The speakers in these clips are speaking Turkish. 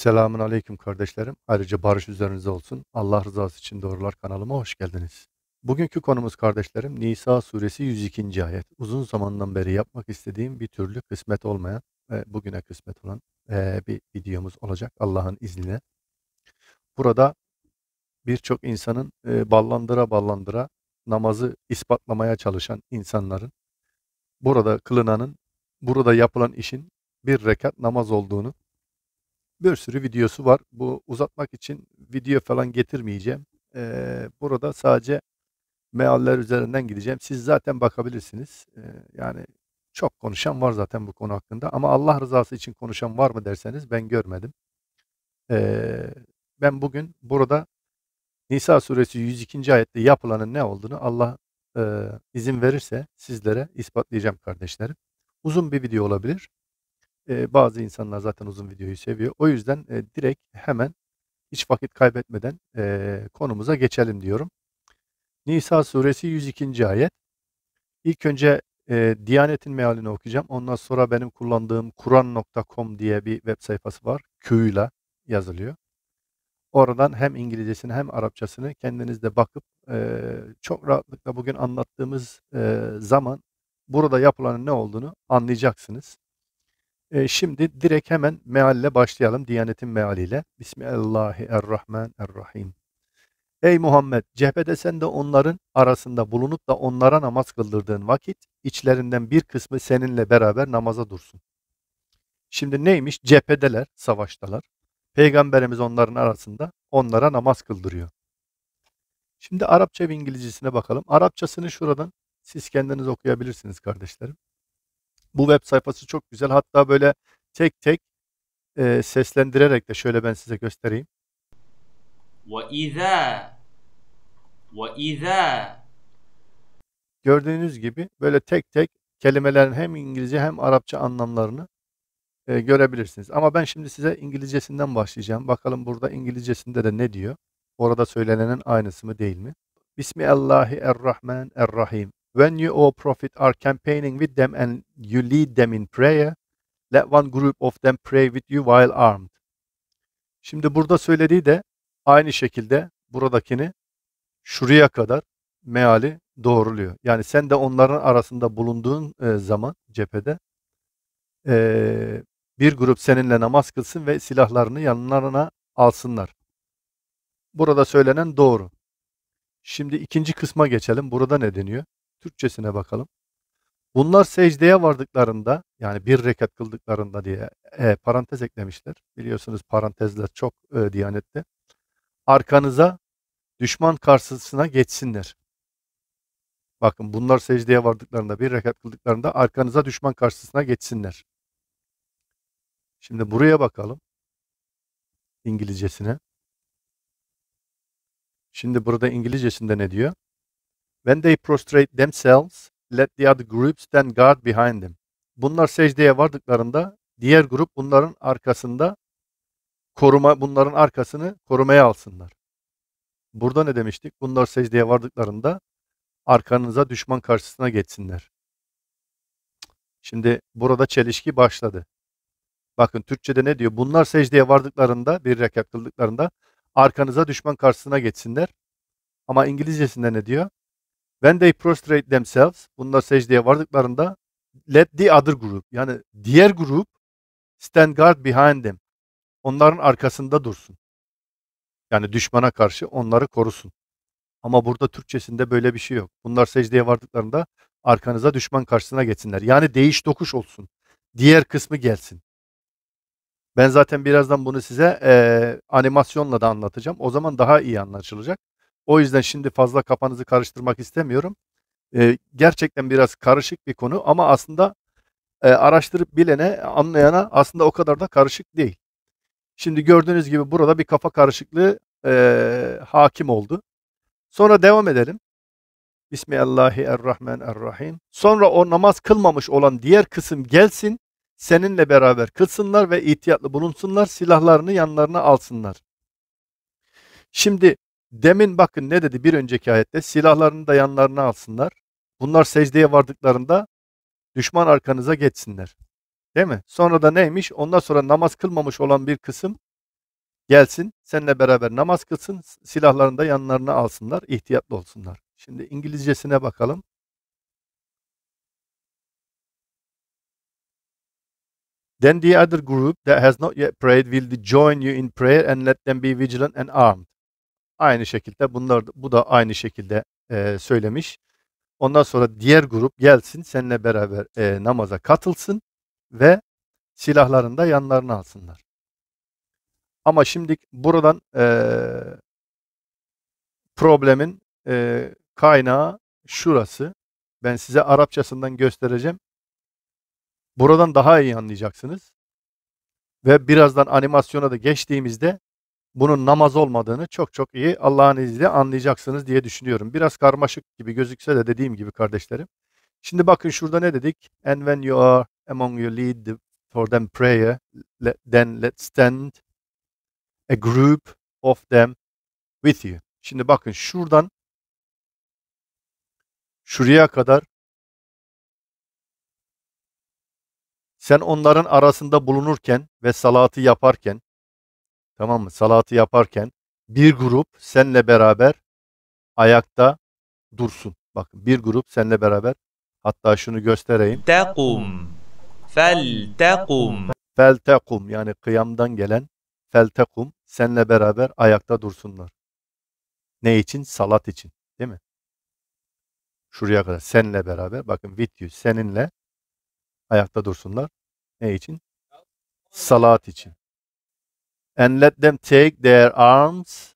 Selamun Aleyküm kardeşlerim. Ayrıca barış üzerinize olsun. Allah rızası için doğrular kanalıma hoş geldiniz. Bugünkü konumuz kardeşlerim Nisa suresi 102. ayet. Uzun zamandan beri yapmak istediğim bir türlü kısmet olmayan ve bugüne kısmet olan e, bir videomuz olacak Allah'ın izniyle. Burada birçok insanın e, ballandıra ballandıra namazı ispatlamaya çalışan insanların burada kılınanın, burada yapılan işin bir rekat namaz olduğunu bir sürü videosu var. Bu uzatmak için video falan getirmeyeceğim. Ee, burada sadece mealler üzerinden gideceğim. Siz zaten bakabilirsiniz. Ee, yani çok konuşan var zaten bu konu hakkında. Ama Allah rızası için konuşan var mı derseniz ben görmedim. Ee, ben bugün burada Nisa suresi 102. ayette yapılanın ne olduğunu Allah e, izin verirse sizlere ispatlayacağım kardeşlerim. Uzun bir video olabilir bazı insanlar zaten uzun videoyu seviyor. O yüzden e, direkt hemen hiç vakit kaybetmeden e, konumuza geçelim diyorum. Nisa suresi 102. ayet. İlk önce e, Diyanet'in mealini okuyacağım. Ondan sonra benim kullandığım kuran.com diye bir web sayfası var. Q'yla yazılıyor. Oradan hem İngilizcesini hem Arapçasını kendiniz de bakıp e, çok rahatlıkla bugün anlattığımız e, zaman burada yapılanın ne olduğunu anlayacaksınız. E, şimdi direkt hemen mealle başlayalım. Diyanetin mealiyle. Bismillahirrahmanirrahim. Ey Muhammed! Cephede sen de onların arasında bulunup da onlara namaz kıldırdığın vakit içlerinden bir kısmı seninle beraber namaza dursun. Şimdi neymiş? Cephedeler, savaştalar. Peygamberimiz onların arasında onlara namaz kıldırıyor. Şimdi Arapça ve İngilizcesine bakalım. Arapçasını şuradan siz kendiniz okuyabilirsiniz kardeşlerim. Bu web sayfası çok güzel. Hatta böyle tek tek e, seslendirerek de şöyle ben size göstereyim. وَاِذَا وَاِذَا Gördüğünüz gibi böyle tek tek kelimelerin hem İngilizce hem Arapça anlamlarını e, görebilirsiniz. Ama ben şimdi size İngilizcesinden başlayacağım. Bakalım burada İngilizcesinde de ne diyor? Orada söylenenin aynısı mı değil mi? Bismillahirrahmanirrahim. When you, O Prophet, are campaigning with them and you lead them in prayer, let one group of them pray with you while armed. Şimdi burada söylediği de aynı şekilde buradakini şuraya kadar meali doğruluyor. Yani sen de onların arasında bulunduğun e, zaman cephede e, bir grup seninle namaz kılsın ve silahlarını yanlarına alsınlar. Burada söylenen doğru. Şimdi ikinci kısma geçelim. Burada ne deniyor? Türkçesine bakalım. Bunlar secdeye vardıklarında yani bir rekat kıldıklarında diye e, parantez eklemişler. Biliyorsunuz parantezler çok e, diyanette. Arkanıza düşman karşısına geçsinler. Bakın bunlar secdeye vardıklarında bir rekat kıldıklarında arkanıza düşman karşısına geçsinler. Şimdi buraya bakalım. İngilizcesine. Şimdi burada İngilizcesinde ne diyor? When they prostrate themselves, let the other groups then guard behind them. Bunlar secdeye vardıklarında diğer grup bunların arkasında koruma bunların arkasını korumaya alsınlar. Burada ne demiştik? Bunlar secdeye vardıklarında arkanıza düşman karşısına geçsinler. Şimdi burada çelişki başladı. Bakın Türkçe'de ne diyor? Bunlar secdeye vardıklarında, bir rekat kıldıklarında arkanıza düşman karşısına geçsinler. Ama İngilizcesinde ne diyor? When they prostrate themselves, bunlar secdeye vardıklarında let the other group yani diğer grup stand guard behind them. Onların arkasında dursun. Yani düşmana karşı onları korusun. Ama burada Türkçesinde böyle bir şey yok. Bunlar secdeye vardıklarında arkanıza düşman karşısına geçsinler. Yani değiş dokuş olsun. Diğer kısmı gelsin. Ben zaten birazdan bunu size e, animasyonla da anlatacağım. O zaman daha iyi anlaşılacak. O yüzden şimdi fazla kafanızı karıştırmak istemiyorum. E, gerçekten biraz karışık bir konu ama aslında e, araştırıp bilene, anlayana aslında o kadar da karışık değil. Şimdi gördüğünüz gibi burada bir kafa karışıklığı e, hakim oldu. Sonra devam edelim. Bismillahirrahmanirrahim. Sonra o namaz kılmamış olan diğer kısım gelsin, seninle beraber kılsınlar ve ihtiyatlı bulunsunlar, silahlarını yanlarına alsınlar. Şimdi Demin bakın ne dedi bir önceki ayette? Silahlarını da yanlarına alsınlar. Bunlar secdeye vardıklarında düşman arkanıza geçsinler. Değil mi? Sonra da neymiş? Ondan sonra namaz kılmamış olan bir kısım gelsin, seninle beraber namaz kılsın, silahlarını da yanlarına alsınlar, ihtiyatlı olsunlar. Şimdi İngilizcesine bakalım. Then the other group that has not yet prayed will join you in prayer and let them be vigilant and armed. Aynı şekilde bunlar bu da aynı şekilde e, söylemiş. Ondan sonra diğer grup gelsin seninle beraber e, namaza katılsın ve silahlarını da yanlarına alsınlar. Ama şimdi buradan e, problemin e, kaynağı şurası. Ben size Arapçasından göstereceğim. Buradan daha iyi anlayacaksınız. Ve birazdan animasyona da geçtiğimizde bunun namaz olmadığını çok çok iyi Allah'ın izniyle anlayacaksınız diye düşünüyorum. Biraz karmaşık gibi gözükse de dediğim gibi kardeşlerim. Şimdi bakın şurada ne dedik? And when you are among you lead the, for them prayer, let, then let stand a group of them with you. Şimdi bakın şuradan şuraya kadar sen onların arasında bulunurken ve salatı yaparken Tamam mı? Salatı yaparken bir grup senle beraber ayakta dursun. Bakın bir grup senle beraber hatta şunu göstereyim. Tekum. Fel tekum. Fel tekum yani kıyamdan gelen fel tekum senle beraber ayakta dursunlar. Ne için? Salat için. Değil mi? Şuraya kadar senle beraber. Bakın with you seninle ayakta dursunlar. Ne için? Salat için and let them take their arms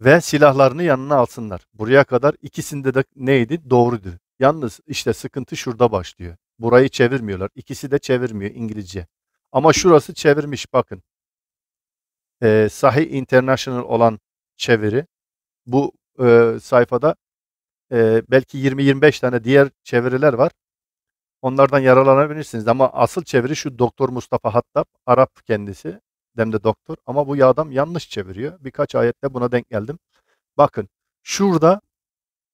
ve silahlarını yanına alsınlar. Buraya kadar ikisinde de neydi? Doğruydu. Yalnız işte sıkıntı şurada başlıyor. Burayı çevirmiyorlar. İkisi de çevirmiyor İngilizce. Ama şurası çevirmiş bakın. Ee, Sahih International olan çeviri. Bu e, sayfada e, belki 20-25 tane diğer çeviriler var. Onlardan yararlanabilirsiniz ama asıl çeviri şu Doktor Mustafa Hattab, Arap kendisi dem de doktor ama bu adam yanlış çeviriyor. Birkaç ayette buna denk geldim. Bakın şurada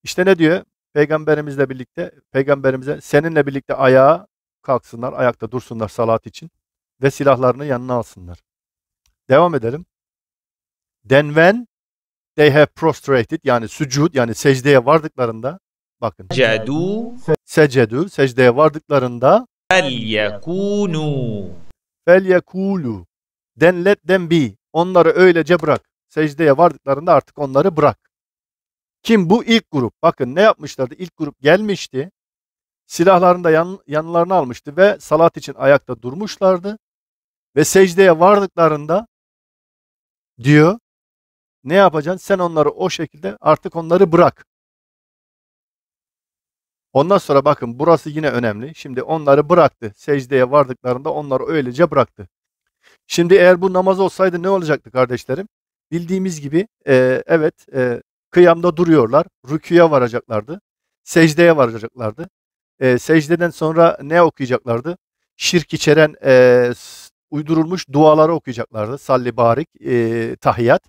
işte ne diyor? Peygamberimizle birlikte peygamberimize seninle birlikte ayağa kalksınlar, ayakta dursunlar salat için ve silahlarını yanına alsınlar. Devam edelim. Then when they have prostrated yani sucud yani secdeye vardıklarında bakın. Cedu secedu secdeye vardıklarında felyekunu felyekulu Then let them be. Onları öylece bırak. Secdeye vardıklarında artık onları bırak. Kim bu ilk grup? Bakın ne yapmışlardı? İlk grup gelmişti. Silahlarını da yan, yanlarına almıştı ve salat için ayakta durmuşlardı. Ve secdeye vardıklarında diyor ne yapacaksın? Sen onları o şekilde artık onları bırak. Ondan sonra bakın burası yine önemli. Şimdi onları bıraktı. Secdeye vardıklarında onları öylece bıraktı. Şimdi eğer bu namaz olsaydı ne olacaktı kardeşlerim? Bildiğimiz gibi e, evet e, kıyamda duruyorlar. Rüküye varacaklardı. Secdeye varacaklardı. E, secdeden sonra ne okuyacaklardı? Şirk içeren e, uydurulmuş duaları okuyacaklardı. Salli barik, e, tahiyyat.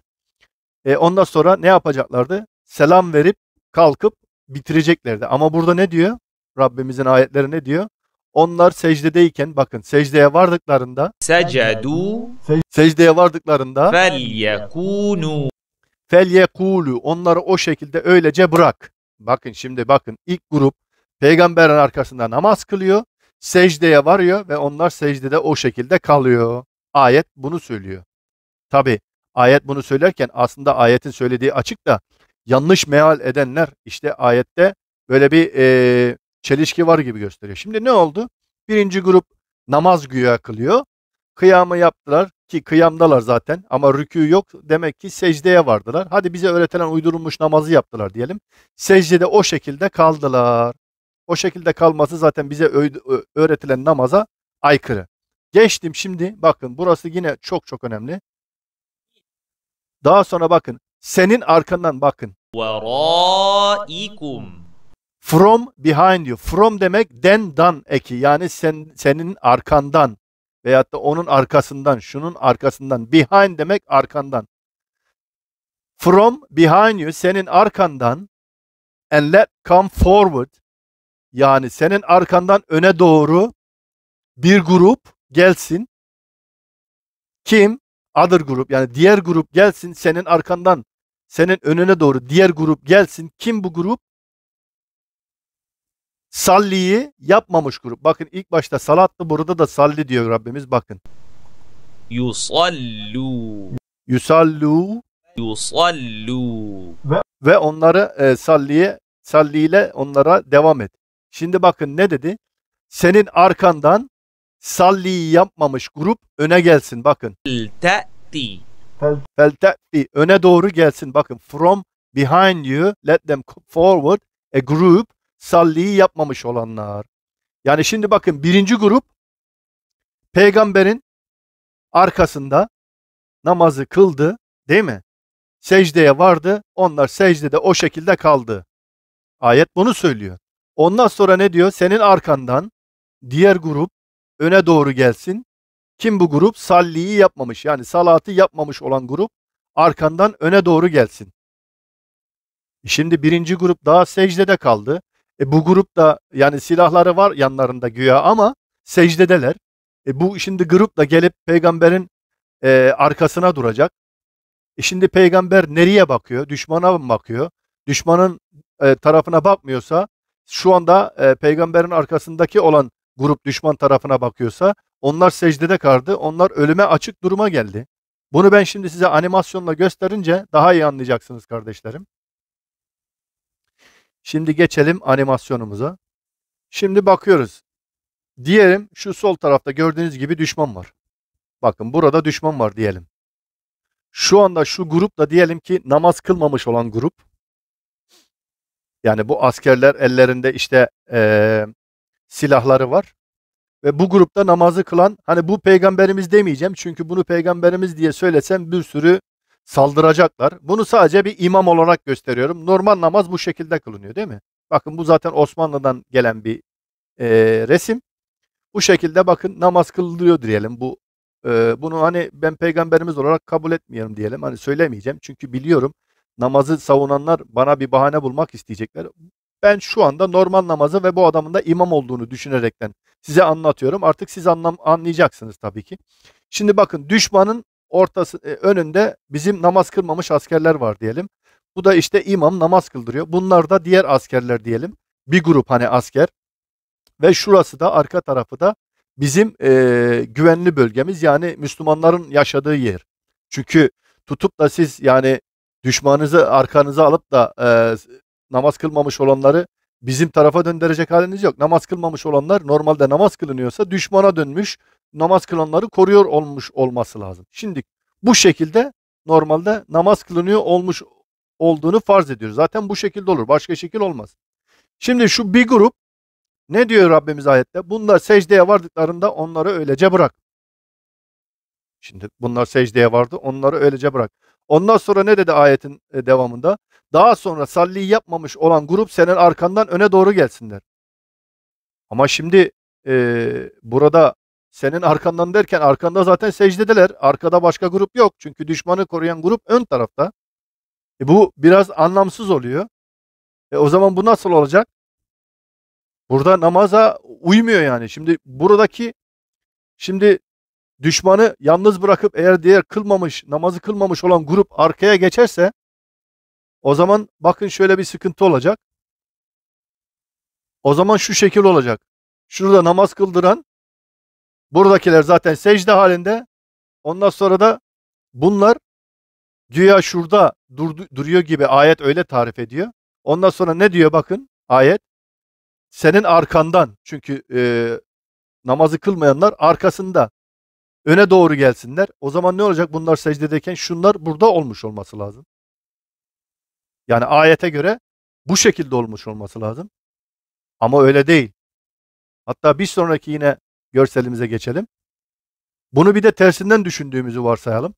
E, ondan sonra ne yapacaklardı? Selam verip kalkıp bitireceklerdi. Ama burada ne diyor? Rabbimizin ayetleri ne diyor? Onlar secdedeyken bakın secdeye vardıklarında secadu secdeye vardıklarında felyekunu felyekulu onları o şekilde öylece bırak. Bakın şimdi bakın ilk grup peygamberin arkasında namaz kılıyor. Secdeye varıyor ve onlar secdede o şekilde kalıyor. Ayet bunu söylüyor. Tabi ayet bunu söylerken aslında ayetin söylediği açık da yanlış meal edenler işte ayette böyle bir e, çelişki var gibi gösteriyor. Şimdi ne oldu? Birinci grup namaz güya kılıyor. Kıyamı yaptılar ki kıyamdalar zaten ama rükû yok. Demek ki secdeye vardılar. Hadi bize öğretilen uydurulmuş namazı yaptılar diyelim. Secdede o şekilde kaldılar. O şekilde kalması zaten bize öğretilen namaza aykırı. Geçtim şimdi bakın burası yine çok çok önemli. Daha sonra bakın senin arkandan bakın. وَرَائِكُمْ From behind you. From demek den dan eki. Yani sen, senin arkandan veyahut da onun arkasından, şunun arkasından. Behind demek arkandan. From behind you senin arkandan and let come forward yani senin arkandan öne doğru bir grup gelsin. Kim? Other grup yani diğer grup gelsin senin arkandan senin önüne doğru diğer grup gelsin. Kim bu grup? Salli'yi yapmamış grup. Bakın ilk başta salattı burada da salli diyor Rabbimiz bakın. Yusallu. Yusallu. Yusallu. Ve, ve onları e, salliye salliyle onlara devam et. Şimdi bakın ne dedi? Senin arkandan salliyi yapmamış grup öne gelsin bakın. Felte'ti. Felte'ti. Öne doğru gelsin bakın. From behind you let them forward a group Salliği yapmamış olanlar. Yani şimdi bakın birinci grup peygamberin arkasında namazı kıldı değil mi? Secdeye vardı. Onlar secdede o şekilde kaldı. Ayet bunu söylüyor. Ondan sonra ne diyor? Senin arkandan diğer grup öne doğru gelsin. Kim bu grup? Salliyi yapmamış yani salatı yapmamış olan grup arkandan öne doğru gelsin. Şimdi birinci grup daha secdede kaldı. E, bu grup da yani silahları var yanlarında güya ama secdedeler. E, bu şimdi grup da gelip peygamberin e, arkasına duracak. E, şimdi peygamber nereye bakıyor? Düşmana mı bakıyor? Düşmanın e, tarafına bakmıyorsa şu anda e, peygamberin arkasındaki olan grup düşman tarafına bakıyorsa onlar secdede kardı. Onlar ölüme açık duruma geldi. Bunu ben şimdi size animasyonla gösterince daha iyi anlayacaksınız kardeşlerim. Şimdi geçelim animasyonumuza. Şimdi bakıyoruz. Diyelim şu sol tarafta gördüğünüz gibi düşman var. Bakın burada düşman var diyelim. Şu anda şu grupla diyelim ki namaz kılmamış olan grup. Yani bu askerler ellerinde işte ee, silahları var. Ve bu grupta namazı kılan hani bu peygamberimiz demeyeceğim. Çünkü bunu peygamberimiz diye söylesem bir sürü saldıracaklar. Bunu sadece bir imam olarak gösteriyorum. Normal namaz bu şekilde kılınıyor değil mi? Bakın bu zaten Osmanlı'dan gelen bir e, resim. Bu şekilde bakın namaz kılınıyor diyelim. Bu e, bunu hani ben peygamberimiz olarak kabul etmiyorum diyelim. Hani söylemeyeceğim. Çünkü biliyorum namazı savunanlar bana bir bahane bulmak isteyecekler. Ben şu anda normal namazı ve bu adamın da imam olduğunu düşünerekten size anlatıyorum. Artık siz anlam anlayacaksınız tabii ki. Şimdi bakın düşmanın ortası e, önünde bizim namaz kılmamış askerler var diyelim. Bu da işte imam namaz kıldırıyor. Bunlar da diğer askerler diyelim. Bir grup hani asker. Ve şurası da arka tarafı da bizim e, güvenli bölgemiz yani Müslümanların yaşadığı yer. Çünkü tutup da siz yani düşmanınızı arkanıza alıp da e, namaz kılmamış olanları bizim tarafa döndürecek haliniz yok. Namaz kılmamış olanlar normalde namaz kılınıyorsa düşmana dönmüş namaz kılanları koruyor olmuş olması lazım. Şimdi bu şekilde normalde namaz kılınıyor olmuş olduğunu farz ediyor. Zaten bu şekilde olur. Başka şekil olmaz. Şimdi şu bir grup ne diyor Rabbimiz ayette? Bunlar secdeye vardıklarında onları öylece bırak. Şimdi bunlar secdeye vardı. Onları öylece bırak. Ondan sonra ne dedi ayetin e, devamında? Daha sonra salli yapmamış olan grup senin arkandan öne doğru gelsinler. Ama şimdi e, burada senin arkandan derken arkanda zaten secdedeler. Arkada başka grup yok. Çünkü düşmanı koruyan grup ön tarafta. E bu biraz anlamsız oluyor. E o zaman bu nasıl olacak? Burada namaza uymuyor yani. Şimdi buradaki şimdi düşmanı yalnız bırakıp eğer diğer kılmamış, namazı kılmamış olan grup arkaya geçerse o zaman bakın şöyle bir sıkıntı olacak. O zaman şu şekil olacak. Şurada namaz kıldıran Buradakiler zaten secde halinde. Ondan sonra da bunlar güya şurada durdu, duruyor gibi ayet öyle tarif ediyor. Ondan sonra ne diyor bakın ayet. Senin arkandan çünkü e, namazı kılmayanlar arkasında öne doğru gelsinler. O zaman ne olacak bunlar secdedeyken şunlar burada olmuş olması lazım. Yani ayete göre bu şekilde olmuş olması lazım. Ama öyle değil. Hatta bir sonraki yine görselimize geçelim. Bunu bir de tersinden düşündüğümüzü varsayalım.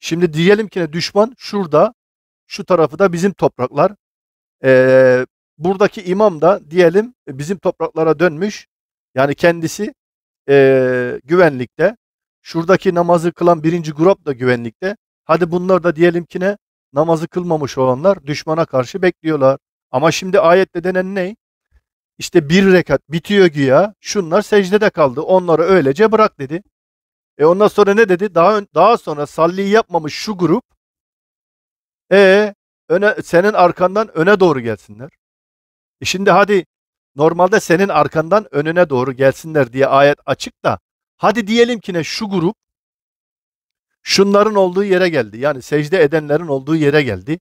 Şimdi diyelim ki düşman şurada, şu tarafı da bizim topraklar. Ee, buradaki imam da diyelim bizim topraklara dönmüş. Yani kendisi e, güvenlikte. Şuradaki namazı kılan birinci grup da güvenlikte. Hadi bunlar da diyelim ki ne? Namazı kılmamış olanlar düşmana karşı bekliyorlar. Ama şimdi ayette denen ne? İşte bir rekat bitiyor güya. Şunlar secdede kaldı. Onları öylece bırak dedi. E ondan sonra ne dedi? Daha daha sonra salliyi yapmamış şu grup e öne senin arkandan öne doğru gelsinler. E şimdi hadi normalde senin arkandan önüne doğru gelsinler diye ayet açık da hadi diyelim ki ne şu grup şunların olduğu yere geldi. Yani secde edenlerin olduğu yere geldi.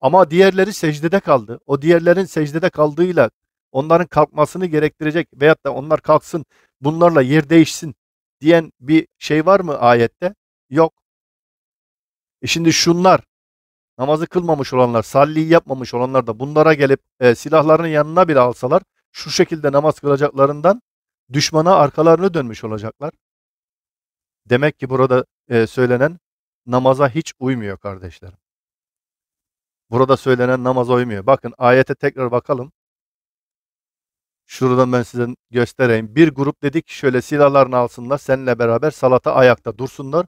Ama diğerleri secdede kaldı. O diğerlerin secdede kaldığıyla onların kalkmasını gerektirecek veyahut da onlar kalksın bunlarla yer değişsin diyen bir şey var mı ayette? Yok. E şimdi şunlar namazı kılmamış olanlar, salliyi yapmamış olanlar da bunlara gelip e, silahlarını yanına bile alsalar şu şekilde namaz kılacaklarından düşmana arkalarını dönmüş olacaklar. Demek ki burada e, söylenen namaza hiç uymuyor kardeşlerim. Burada söylenen namaza uymuyor. Bakın ayete tekrar bakalım. Şuradan ben size göstereyim. Bir grup dedi ki şöyle silahlarını alsınlar seninle beraber salata ayakta dursunlar.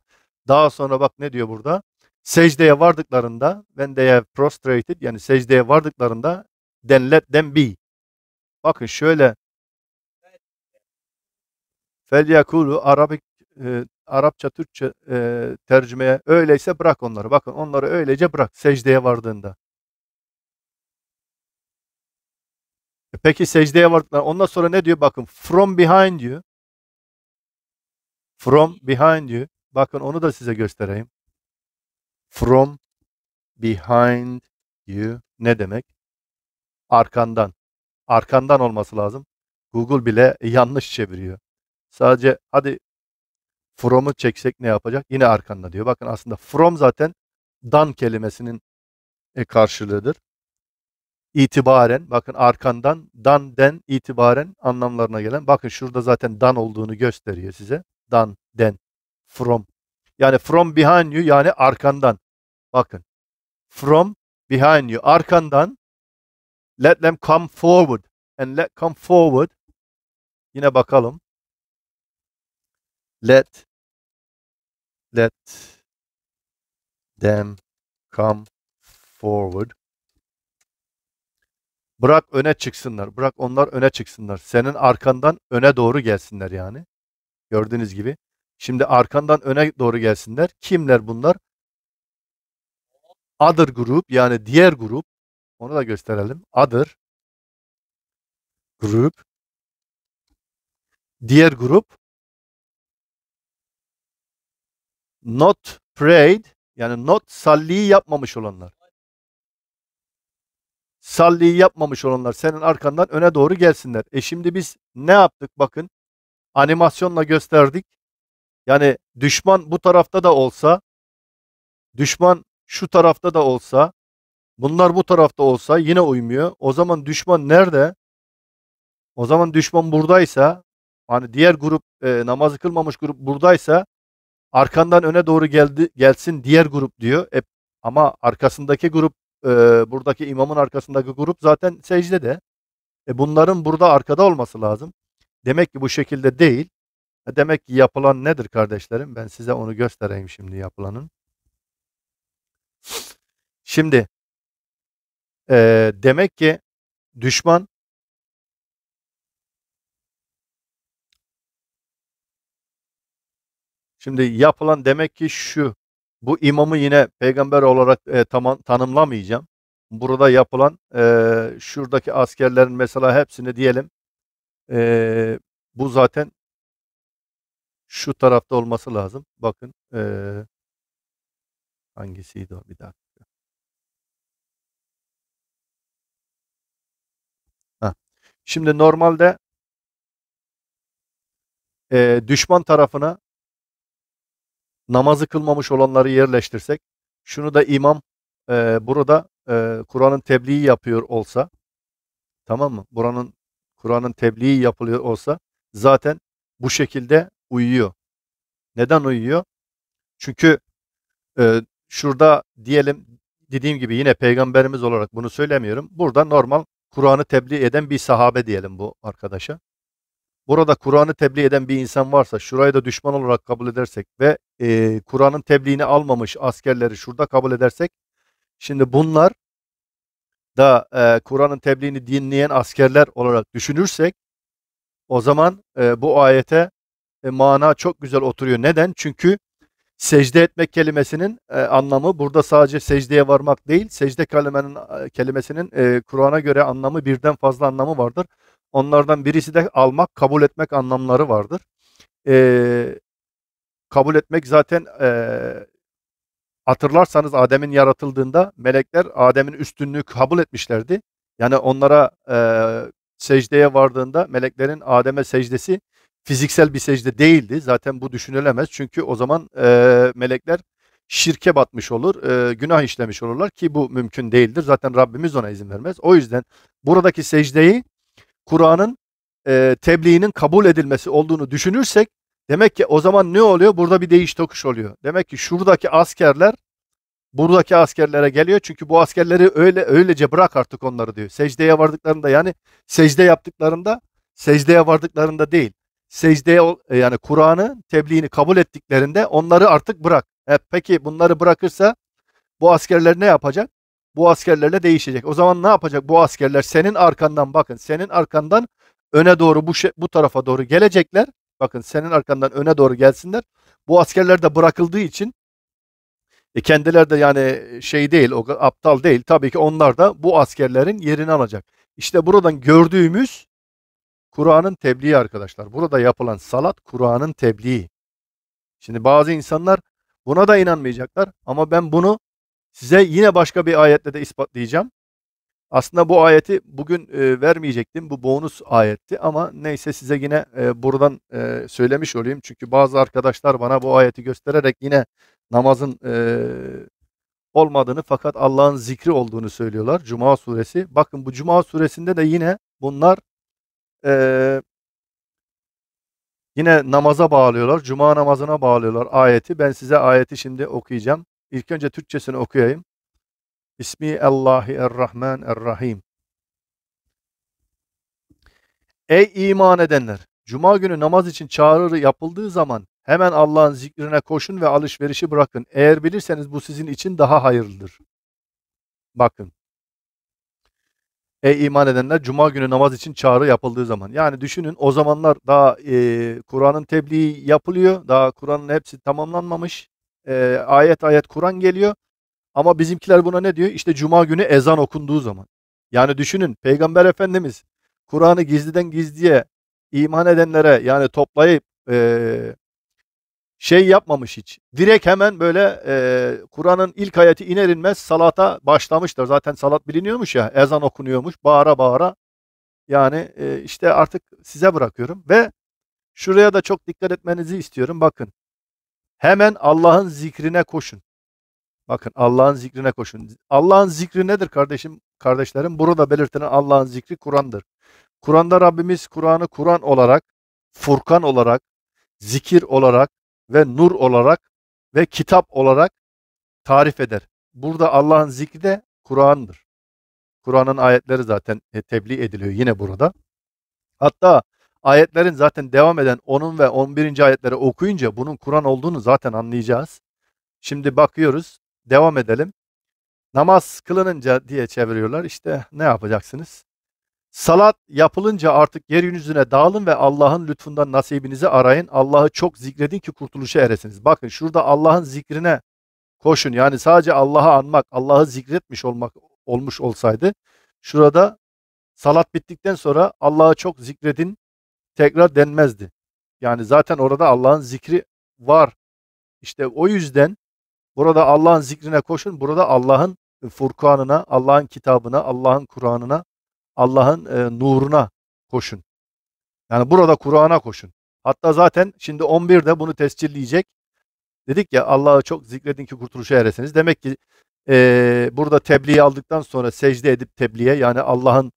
Daha sonra bak ne diyor burada? Secdeye vardıklarında ben they prostrated yani secdeye vardıklarında then let them be. Bakın şöyle Felyakulu Arabik e, Arapça Türkçe e, tercümeye öyleyse bırak onları. Bakın onları öylece bırak secdeye vardığında. E peki secdeye vardıklar. Ondan sonra ne diyor? Bakın from behind you From behind you Bakın onu da size göstereyim. From behind you ne demek? Arkandan. Arkandan olması lazım. Google bile yanlış çeviriyor. Sadece hadi from'u çeksek ne yapacak? Yine arkanda diyor. Bakın aslında from zaten dan kelimesinin e, karşılığıdır itibaren bakın arkandan dan den itibaren anlamlarına gelen bakın şurada zaten dan olduğunu gösteriyor size. Dan den from yani from behind you yani arkandan. Bakın from behind you arkandan let them come forward and let come forward yine bakalım let let them come forward Bırak öne çıksınlar. Bırak onlar öne çıksınlar. Senin arkandan öne doğru gelsinler yani. Gördüğünüz gibi. Şimdi arkandan öne doğru gelsinler. Kimler bunlar? Other grup yani diğer grup. Onu da gösterelim. Other grup. Diğer grup. Not prayed yani not salliyi yapmamış olanlar salliyi yapmamış olanlar senin arkandan öne doğru gelsinler. E şimdi biz ne yaptık bakın animasyonla gösterdik. Yani düşman bu tarafta da olsa, düşman şu tarafta da olsa, bunlar bu tarafta olsa yine uymuyor. O zaman düşman nerede? O zaman düşman buradaysa, hani diğer grup e, namazı kılmamış grup buradaysa arkandan öne doğru geldi gelsin diğer grup diyor. E, ama arkasındaki grup e, buradaki imamın arkasındaki grup zaten secdede. E, bunların burada arkada olması lazım. Demek ki bu şekilde değil. E, demek ki yapılan nedir kardeşlerim? Ben size onu göstereyim şimdi yapılanın. Şimdi e, demek ki düşman Şimdi yapılan demek ki şu. Bu imamı yine peygamber olarak e, tamam tanımlamayacağım. Burada yapılan e, şuradaki askerlerin mesela hepsini diyelim. E, bu zaten şu tarafta olması lazım. Bakın e, hangisiydi o bir dakika. Ha. Şimdi normalde e, düşman tarafına namazı kılmamış olanları yerleştirsek, şunu da imam e, burada e, Kur'an'ın tebliği yapıyor olsa, tamam mı? Buranın Kur'an'ın tebliği yapılıyor olsa zaten bu şekilde uyuyor. Neden uyuyor? Çünkü e, şurada diyelim dediğim gibi yine peygamberimiz olarak bunu söylemiyorum. Burada normal Kur'an'ı tebliğ eden bir sahabe diyelim bu arkadaşa burada Kur'an'ı tebliğ eden bir insan varsa şurayı da düşman olarak kabul edersek ve e, Kur'an'ın tebliğini almamış askerleri şurada kabul edersek şimdi bunlar da e, Kur'an'ın tebliğini dinleyen askerler olarak düşünürsek o zaman e, bu ayete e, mana çok güzel oturuyor. Neden? Çünkü secde etmek kelimesinin e, anlamı burada sadece secdeye varmak değil, secde kelimenin, e, kelimesinin e, Kur'an'a göre anlamı birden fazla anlamı vardır. Onlardan birisi de almak, kabul etmek anlamları vardır. E, kabul etmek zaten e, hatırlarsanız Adem'in yaratıldığında melekler Adem'in üstünlüğü kabul etmişlerdi. Yani onlara e, secdeye vardığında meleklerin Adem'e secdesi fiziksel bir secde değildi. Zaten bu düşünülemez çünkü o zaman e, melekler şirke batmış olur, e, günah işlemiş olurlar ki bu mümkün değildir. Zaten Rabbimiz ona izin vermez. O yüzden buradaki secdeyi Kur'an'ın e, tebliğinin kabul edilmesi olduğunu düşünürsek demek ki o zaman ne oluyor? Burada bir değiş tokuş oluyor. Demek ki şuradaki askerler buradaki askerlere geliyor. Çünkü bu askerleri öyle öylece bırak artık onları diyor. Secdeye vardıklarında yani secde yaptıklarında secdeye vardıklarında değil. Secdeye yani Kur'an'ı tebliğini kabul ettiklerinde onları artık bırak. E, peki bunları bırakırsa bu askerler ne yapacak? bu askerlerle değişecek. O zaman ne yapacak bu askerler? Senin arkandan bakın. Senin arkandan öne doğru bu şey, bu tarafa doğru gelecekler. Bakın senin arkandan öne doğru gelsinler. Bu askerler de bırakıldığı için e kendileri de yani e, şey değil, o aptal değil. Tabii ki onlar da bu askerlerin yerini alacak. İşte buradan gördüğümüz Kur'an'ın tebliği arkadaşlar. Burada yapılan salat Kur'an'ın tebliği. Şimdi bazı insanlar buna da inanmayacaklar ama ben bunu Size yine başka bir ayetle de ispatlayacağım. Aslında bu ayeti bugün e, vermeyecektim. Bu bonus ayetti ama neyse size yine e, buradan e, söylemiş olayım. Çünkü bazı arkadaşlar bana bu ayeti göstererek yine namazın e, olmadığını fakat Allah'ın zikri olduğunu söylüyorlar. Cuma suresi. Bakın bu Cuma suresinde de yine bunlar e, yine namaza bağlıyorlar. Cuma namazına bağlıyorlar ayeti. Ben size ayeti şimdi okuyacağım. İlk önce Türkçesini okuyayım. İsmi Allahi Errahman Errahim. Ey iman edenler! Cuma günü namaz için çağrı yapıldığı zaman hemen Allah'ın zikrine koşun ve alışverişi bırakın. Eğer bilirseniz bu sizin için daha hayırlıdır. Bakın. Ey iman edenler cuma günü namaz için çağrı yapıldığı zaman. Yani düşünün o zamanlar daha e, Kur'an'ın tebliği yapılıyor. Daha Kur'an'ın hepsi tamamlanmamış e, ayet ayet Kur'an geliyor. Ama bizimkiler buna ne diyor? İşte cuma günü ezan okunduğu zaman. Yani düşünün Peygamber Efendimiz Kur'an'ı gizliden gizliye iman edenlere yani toplayıp e, şey yapmamış hiç. Direkt hemen böyle e, Kur'an'ın ilk ayeti iner inmez salata başlamışlar. Zaten salat biliniyormuş ya ezan okunuyormuş bağıra bağıra. Yani e, işte artık size bırakıyorum ve şuraya da çok dikkat etmenizi istiyorum. Bakın Hemen Allah'ın zikrine koşun. Bakın Allah'ın zikrine koşun. Allah'ın zikri nedir kardeşim? Kardeşlerim burada belirtilen Allah'ın zikri Kur'an'dır. Kur'an'da Rabbimiz Kur'an'ı Kur'an olarak, Furkan olarak, zikir olarak ve nur olarak ve kitap olarak tarif eder. Burada Allah'ın zikri de Kur'an'dır. Kur'an'ın ayetleri zaten e, tebliğ ediliyor yine burada. Hatta ayetlerin zaten devam eden 10'un ve 11. ayetleri okuyunca bunun Kur'an olduğunu zaten anlayacağız. Şimdi bakıyoruz. Devam edelim. Namaz kılınınca diye çeviriyorlar. İşte ne yapacaksınız? Salat yapılınca artık yeryüzüne dağılın ve Allah'ın lütfundan nasibinizi arayın. Allah'ı çok zikredin ki kurtuluşa eresiniz. Bakın şurada Allah'ın zikrine koşun. Yani sadece Allah'ı anmak, Allah'ı zikretmiş olmak olmuş olsaydı şurada salat bittikten sonra Allah'ı çok zikredin tekrar denmezdi. Yani zaten orada Allah'ın zikri var. İşte o yüzden burada Allah'ın zikrine koşun. Burada Allah'ın e, Furkan'ına, Allah'ın kitabına, Allah'ın Kur'an'ına, Allah'ın e, nuruna koşun. Yani burada Kur'an'a koşun. Hatta zaten şimdi 11'de bunu tescilleyecek. Dedik ya Allah'ı çok zikredin ki kurtuluşa eresiniz. Demek ki e, burada tebliği aldıktan sonra secde edip tebliğe yani Allah'ın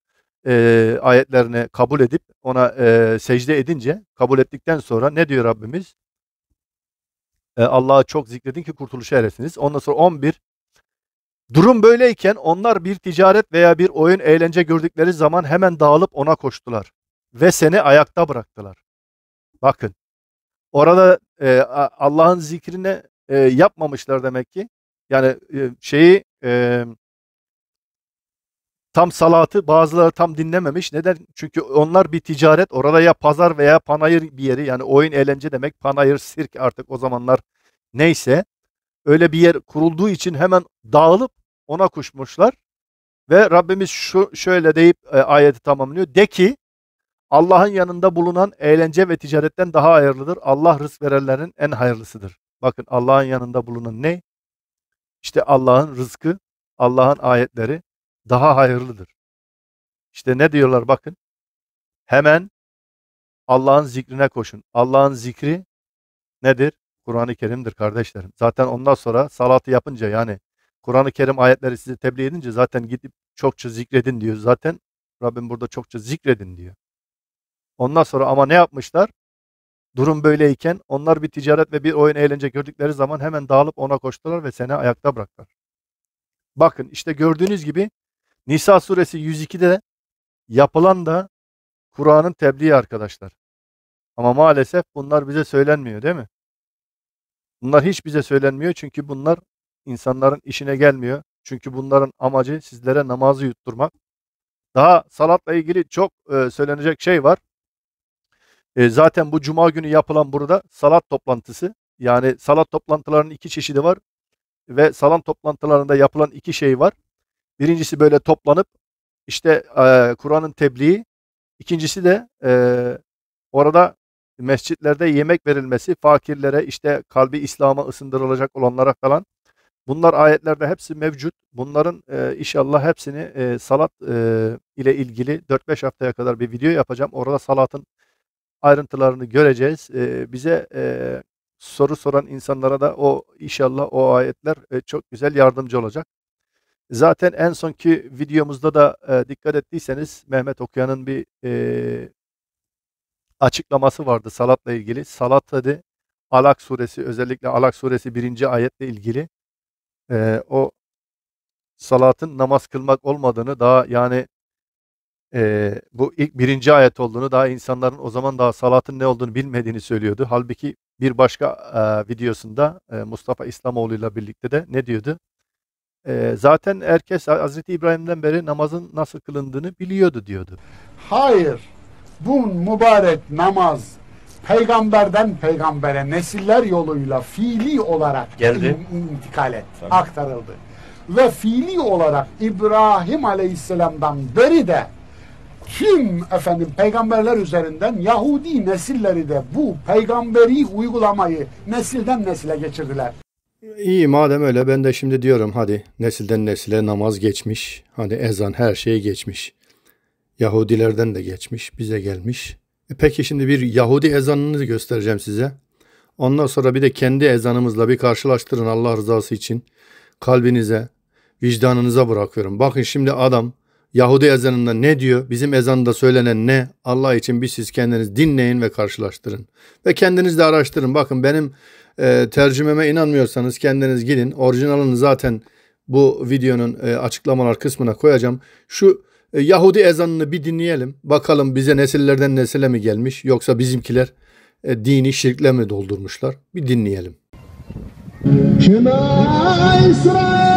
e, ayetlerini kabul edip ona e, secde edince kabul ettikten sonra ne diyor Rabbimiz? E, Allah'ı çok zikredin ki kurtuluşa eresiniz. Ondan sonra 11 Durum böyleyken onlar bir ticaret veya bir oyun eğlence gördükleri zaman hemen dağılıp ona koştular ve seni ayakta bıraktılar. Bakın orada e, Allah'ın zikrini e, yapmamışlar demek ki. Yani e, şeyi e, tam salatı bazıları tam dinlememiş. Neden? Çünkü onlar bir ticaret. Orada ya pazar veya panayır bir yeri yani oyun eğlence demek. Panayır, sirk artık o zamanlar neyse. Öyle bir yer kurulduğu için hemen dağılıp ona kuşmuşlar. Ve Rabbimiz şu şöyle deyip e, ayeti tamamlıyor. De ki Allah'ın yanında bulunan eğlence ve ticaretten daha hayırlıdır. Allah rızk verenlerin en hayırlısıdır. Bakın Allah'ın yanında bulunan ne? İşte Allah'ın rızkı, Allah'ın ayetleri, daha hayırlıdır. İşte ne diyorlar bakın. Hemen Allah'ın zikrine koşun. Allah'ın zikri nedir? Kur'an-ı Kerim'dir kardeşlerim. Zaten ondan sonra salatı yapınca yani Kur'an-ı Kerim ayetleri size tebliğ edince zaten gidip çokça zikredin diyor. Zaten Rabbim burada çokça zikredin diyor. Ondan sonra ama ne yapmışlar? Durum böyleyken onlar bir ticaret ve bir oyun eğlence gördükleri zaman hemen dağılıp ona koştular ve seni ayakta bıraktılar. Bakın işte gördüğünüz gibi Nisa suresi 102'de yapılan da Kur'an'ın tebliği arkadaşlar. Ama maalesef bunlar bize söylenmiyor değil mi? Bunlar hiç bize söylenmiyor çünkü bunlar insanların işine gelmiyor. Çünkü bunların amacı sizlere namazı yutturmak. Daha salatla ilgili çok e, söylenecek şey var. E, zaten bu cuma günü yapılan burada salat toplantısı. Yani salat toplantılarının iki çeşidi var. Ve salat toplantılarında yapılan iki şey var. Birincisi böyle toplanıp işte e, Kur'an'ın tebliği, ikincisi de e, orada mescitlerde yemek verilmesi, fakirlere işte kalbi İslam'a ısındırılacak olanlara falan. Bunlar ayetlerde hepsi mevcut. Bunların e, inşallah hepsini e, salat e, ile ilgili 4-5 haftaya kadar bir video yapacağım. Orada salatın ayrıntılarını göreceğiz. E, bize e, soru soran insanlara da o inşallah o ayetler e, çok güzel yardımcı olacak. Zaten en sonki videomuzda da e, dikkat ettiyseniz Mehmet Okuyan'ın bir e, açıklaması vardı salatla ilgili. Salat dedi Alak suresi özellikle Alak suresi birinci ayetle ilgili e, o salatın namaz kılmak olmadığını daha yani e, bu ilk birinci ayet olduğunu daha insanların o zaman daha salatın ne olduğunu bilmediğini söylüyordu. Halbuki bir başka e, videosunda e, Mustafa İslamoğlu ile birlikte de ne diyordu? zaten herkes Hz. İbrahim'den beri namazın nasıl kılındığını biliyordu diyordu. Hayır. Bu mübarek namaz peygamberden peygambere nesiller yoluyla fiili olarak Geldi. intikal et, Tabii. aktarıldı. Ve fiili olarak İbrahim Aleyhisselam'dan beri de kim efendim peygamberler üzerinden Yahudi nesilleri de bu peygamberi uygulamayı nesilden nesile geçirdiler. İyi madem öyle ben de şimdi diyorum hadi nesilden nesile namaz geçmiş. Hani ezan her şey geçmiş. Yahudilerden de geçmiş bize gelmiş. E peki şimdi bir Yahudi ezanını göstereceğim size. Ondan sonra bir de kendi ezanımızla bir karşılaştırın Allah rızası için. Kalbinize, vicdanınıza bırakıyorum. Bakın şimdi adam Yahudi ezanında ne diyor? Bizim ezanında söylenen ne? Allah için bir siz kendiniz dinleyin ve karşılaştırın. Ve kendiniz de araştırın. Bakın benim e, tercümeme inanmıyorsanız kendiniz gidin. Orijinalini zaten bu videonun e, açıklamalar kısmına koyacağım. Şu e, Yahudi ezanını bir dinleyelim. Bakalım bize nesillerden nesile mi gelmiş yoksa bizimkiler e, dini şirkle mi doldurmuşlar? Bir dinleyelim. Kime İsrail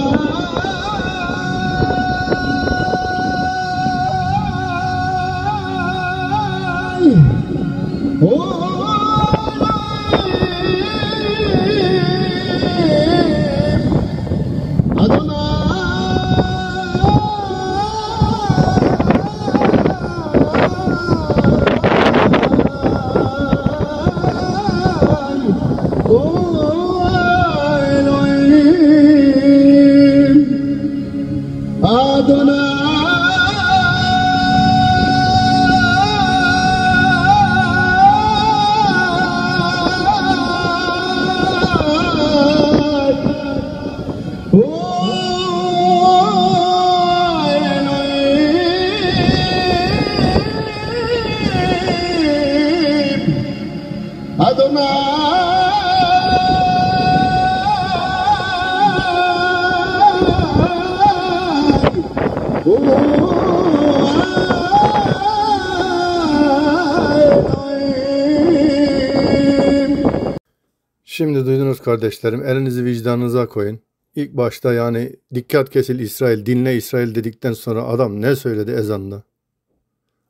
kardeşlerim elinizi vicdanınıza koyun. İlk başta yani dikkat kesil İsrail, dinle İsrail dedikten sonra adam ne söyledi ezanda?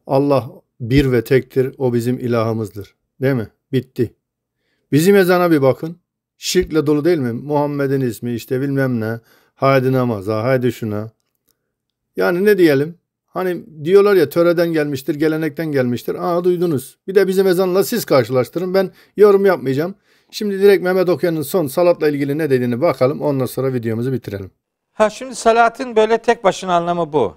Allah bir ve tektir, o bizim ilahımızdır. Değil mi? Bitti. Bizim ezana bir bakın. Şirkle dolu değil mi? Muhammed'in ismi işte bilmem ne. Haydi namaza, haydi şuna. Yani ne diyelim? Hani diyorlar ya töreden gelmiştir, gelenekten gelmiştir. Aa duydunuz. Bir de bizim ezanla siz karşılaştırın. Ben yorum yapmayacağım. Şimdi direkt Mehmet Okyan'ın son salatla ilgili ne dediğini bakalım. Ondan sonra videomuzu bitirelim. Ha şimdi salatın böyle tek başına anlamı bu.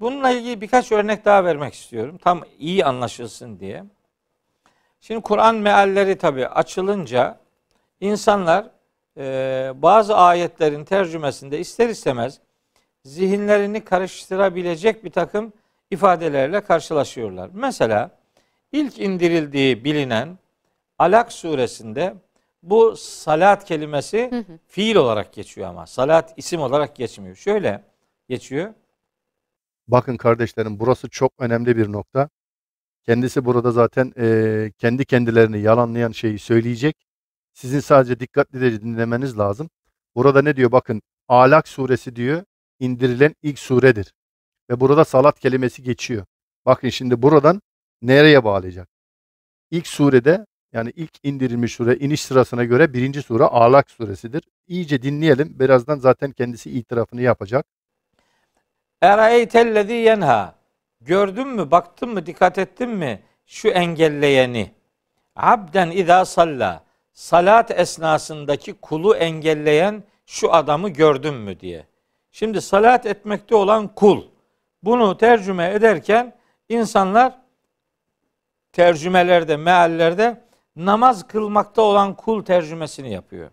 Bununla ilgili birkaç örnek daha vermek istiyorum. Tam iyi anlaşılsın diye. Şimdi Kur'an mealleri tabii açılınca insanlar e, bazı ayetlerin tercümesinde ister istemez zihinlerini karıştırabilecek bir takım ifadelerle karşılaşıyorlar. Mesela ilk indirildiği bilinen Alak suresinde bu salat kelimesi hı hı. fiil olarak geçiyor ama salat isim olarak geçmiyor. Şöyle geçiyor. Bakın kardeşlerim burası çok önemli bir nokta. Kendisi burada zaten e, kendi kendilerini yalanlayan şeyi söyleyecek. Sizin sadece dikkatlice dinlemeniz lazım. Burada ne diyor bakın Alak suresi diyor indirilen ilk suredir. Ve burada salat kelimesi geçiyor. Bakın şimdi buradan nereye bağlayacak? İlk surede yani ilk indirilmiş sure iniş sırasına göre birinci sure Alak suresidir. İyice dinleyelim. Birazdan zaten kendisi itirafını yapacak. Eraeytellezî yenha. Gördün mü, baktın mı, dikkat ettin mi şu engelleyeni? Abden idâ salla. Salat esnasındaki kulu engelleyen şu adamı gördün mü diye. Şimdi salat etmekte olan kul. Bunu tercüme ederken insanlar tercümelerde, meallerde namaz kılmakta olan kul tercümesini yapıyor.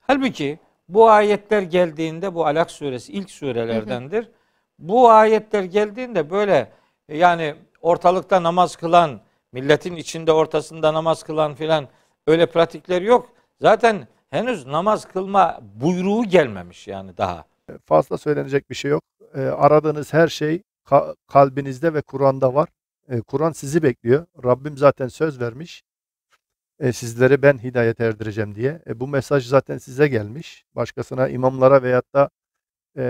Halbuki bu ayetler geldiğinde bu Alak suresi ilk surelerdendir. Hı hı. Bu ayetler geldiğinde böyle e, yani ortalıkta namaz kılan, milletin içinde ortasında namaz kılan filan öyle pratikler yok. Zaten henüz namaz kılma buyruğu gelmemiş yani daha. Fazla söylenecek bir şey yok. E, aradığınız her şey kalbinizde ve Kur'an'da var. E, Kur'an sizi bekliyor. Rabbim zaten söz vermiş e, sizleri ben hidayet erdireceğim diye. E, bu mesaj zaten size gelmiş. Başkasına imamlara veyahut da e,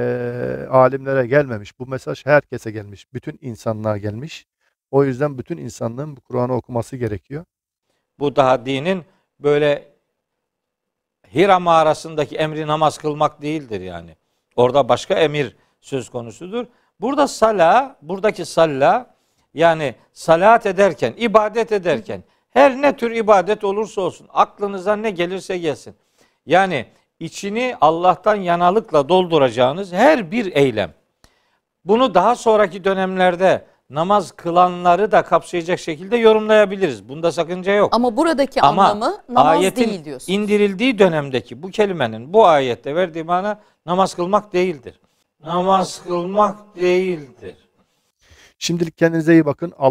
alimlere gelmemiş. Bu mesaj herkese gelmiş. Bütün insanlığa gelmiş. O yüzden bütün insanlığın bu Kur'an'ı okuması gerekiyor. Bu daha dinin böyle Hira mağarasındaki emri namaz kılmak değildir yani. Orada başka emir söz konusudur. Burada sala, buradaki salla yani salat ederken, ibadet ederken her ne tür ibadet olursa olsun, aklınıza ne gelirse gelsin. Yani içini Allah'tan yanalıkla dolduracağınız her bir eylem. Bunu daha sonraki dönemlerde namaz kılanları da kapsayacak şekilde yorumlayabiliriz. Bunda sakınca yok. Ama buradaki Ama anlamı namaz ayetin değil diyorsun. indirildiği dönemdeki bu kelimenin bu ayette verdiği mana namaz kılmak değildir. Namaz kılmak değildir. Şimdilik kendinize iyi bakın. Allah